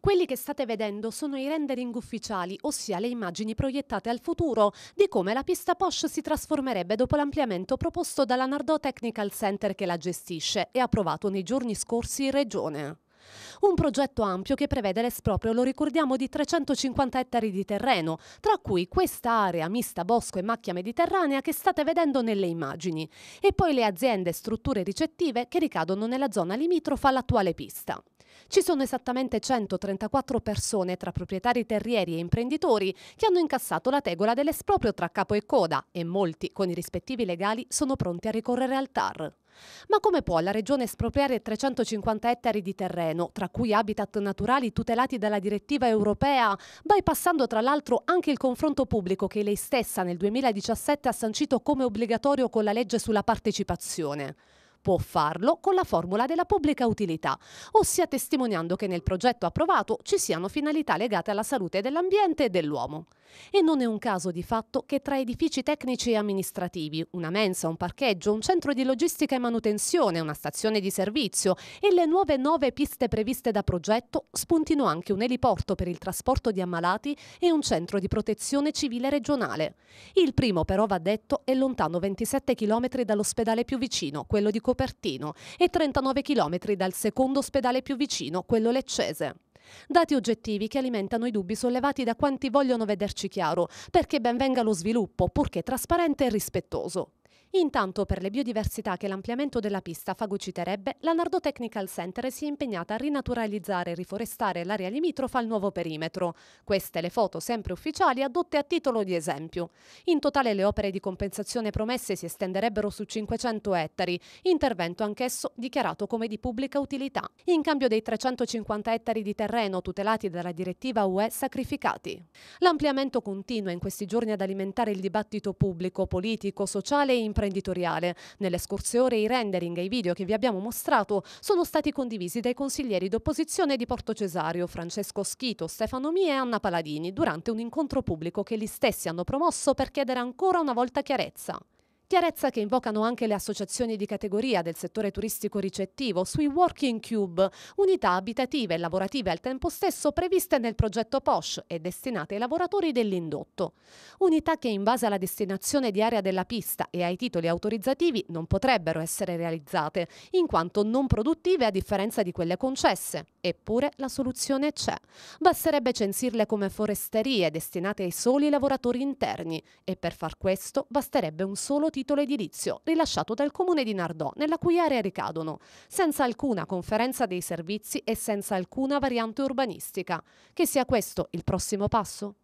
Quelli che state vedendo sono i rendering ufficiali, ossia le immagini proiettate al futuro di come la pista Porsche si trasformerebbe dopo l'ampliamento proposto dalla Nardò Technical Center che la gestisce e approvato nei giorni scorsi in Regione. Un progetto ampio che prevede l'esproprio, lo ricordiamo, di 350 ettari di terreno, tra cui questa area mista bosco e macchia mediterranea che state vedendo nelle immagini, e poi le aziende e strutture ricettive che ricadono nella zona limitrofa all'attuale pista. Ci sono esattamente 134 persone tra proprietari terrieri e imprenditori che hanno incassato la tegola dell'esproprio tra capo e coda e molti con i rispettivi legali sono pronti a ricorrere al TAR. Ma come può la Regione espropriare 350 ettari di terreno, tra cui habitat naturali tutelati dalla direttiva europea, bypassando tra l'altro anche il confronto pubblico che lei stessa nel 2017 ha sancito come obbligatorio con la legge sulla partecipazione? può farlo con la formula della pubblica utilità, ossia testimoniando che nel progetto approvato ci siano finalità legate alla salute dell'ambiente e dell'uomo. E non è un caso di fatto che tra edifici tecnici e amministrativi, una mensa, un parcheggio, un centro di logistica e manutenzione, una stazione di servizio e le nuove nove piste previste da progetto spuntino anche un eliporto per il trasporto di ammalati e un centro di protezione civile regionale. Il primo però va detto è lontano 27 km dall'ospedale più vicino, quello di Copertino, e 39 km dal secondo ospedale più vicino, quello leccese. Dati oggettivi che alimentano i dubbi sollevati da quanti vogliono vederci chiaro, perché ben venga lo sviluppo, purché trasparente e rispettoso. Intanto per le biodiversità che l'ampliamento della pista fagociterebbe, la Nardo Technical Center si è impegnata a rinaturalizzare e riforestare l'area limitrofa al nuovo perimetro. Queste le foto sempre ufficiali adotte a titolo di esempio. In totale le opere di compensazione promesse si estenderebbero su 500 ettari, intervento anch'esso dichiarato come di pubblica utilità. In cambio dei 350 ettari di terreno tutelati dalla direttiva UE sacrificati. L'ampliamento continua in questi giorni ad alimentare il dibattito pubblico, politico, sociale e imprenditoriale imprenditoriale. Nelle scorse ore i rendering e i video che vi abbiamo mostrato sono stati condivisi dai consiglieri d'opposizione di Porto Cesario, Francesco Schito, Stefano Mie e Anna Paladini, durante un incontro pubblico che gli stessi hanno promosso per chiedere ancora una volta chiarezza. Chiarezza che invocano anche le associazioni di categoria del settore turistico ricettivo sui Working Cube, unità abitative e lavorative al tempo stesso previste nel progetto POSH e destinate ai lavoratori dell'indotto. Unità che in base alla destinazione di area della pista e ai titoli autorizzativi non potrebbero essere realizzate, in quanto non produttive a differenza di quelle concesse. Eppure la soluzione c'è. Basterebbe censirle come foresterie destinate ai soli lavoratori interni e per far questo basterebbe un solo titolo edilizio rilasciato dal comune di Nardò nella cui area ricadono, senza alcuna conferenza dei servizi e senza alcuna variante urbanistica. Che sia questo il prossimo passo?